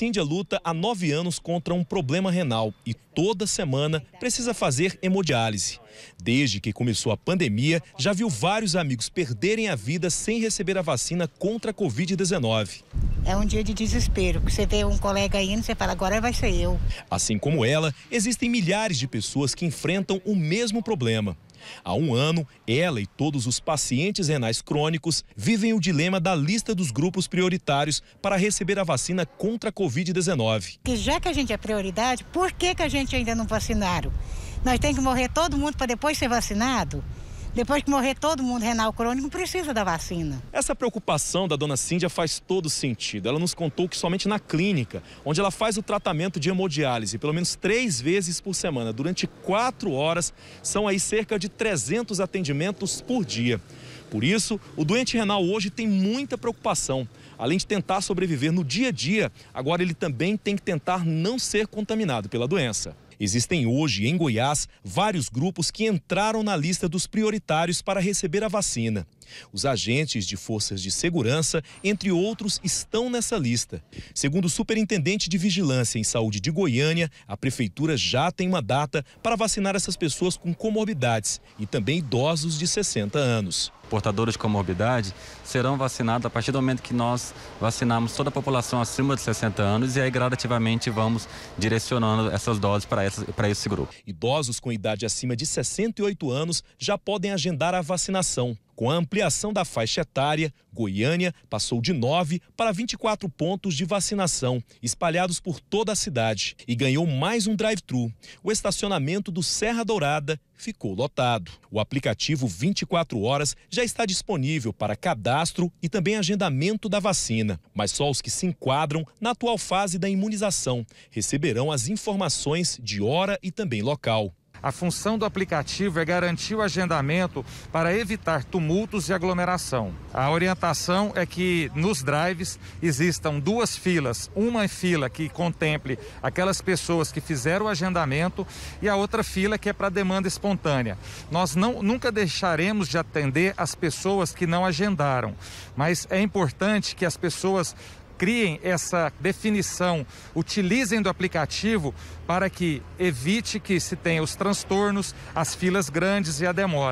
Cíndia luta há nove anos contra um problema renal e toda semana precisa fazer hemodiálise. Desde que começou a pandemia, já viu vários amigos perderem a vida sem receber a vacina contra a Covid-19. É um dia de desespero, você vê um colega indo, você fala, agora vai ser eu. Assim como ela, existem milhares de pessoas que enfrentam o mesmo problema. Há um ano, ela e todos os pacientes renais crônicos vivem o dilema da lista dos grupos prioritários para receber a vacina contra a Covid-19. Já que a gente é prioridade, por que, que a gente ainda não vacinaram? Nós tem que morrer todo mundo para depois ser vacinado? Depois que morrer todo mundo renal crônico, precisa da vacina. Essa preocupação da dona Cíndia faz todo sentido. Ela nos contou que somente na clínica, onde ela faz o tratamento de hemodiálise, pelo menos três vezes por semana, durante quatro horas, são aí cerca de 300 atendimentos por dia. Por isso, o doente renal hoje tem muita preocupação. Além de tentar sobreviver no dia a dia, agora ele também tem que tentar não ser contaminado pela doença. Existem hoje, em Goiás, vários grupos que entraram na lista dos prioritários para receber a vacina. Os agentes de forças de segurança, entre outros, estão nessa lista. Segundo o superintendente de Vigilância em Saúde de Goiânia, a prefeitura já tem uma data para vacinar essas pessoas com comorbidades e também idosos de 60 anos portadores de comorbidade serão vacinados a partir do momento que nós vacinarmos toda a população acima de 60 anos e aí gradativamente vamos direcionando essas doses para, para esse grupo. Idosos com idade acima de 68 anos já podem agendar a vacinação. Com a ampliação da faixa etária, Goiânia passou de 9 para 24 pontos de vacinação, espalhados por toda a cidade, e ganhou mais um drive-thru. O estacionamento do Serra Dourada ficou lotado. O aplicativo 24 Horas já está disponível para cadastro e também agendamento da vacina, mas só os que se enquadram na atual fase da imunização receberão as informações de hora e também local. A função do aplicativo é garantir o agendamento para evitar tumultos e aglomeração. A orientação é que nos drives existam duas filas, uma fila que contemple aquelas pessoas que fizeram o agendamento e a outra fila que é para demanda espontânea. Nós não nunca deixaremos de atender as pessoas que não agendaram, mas é importante que as pessoas criem essa definição, utilizem do aplicativo para que evite que se tenha os transtornos, as filas grandes e a demora.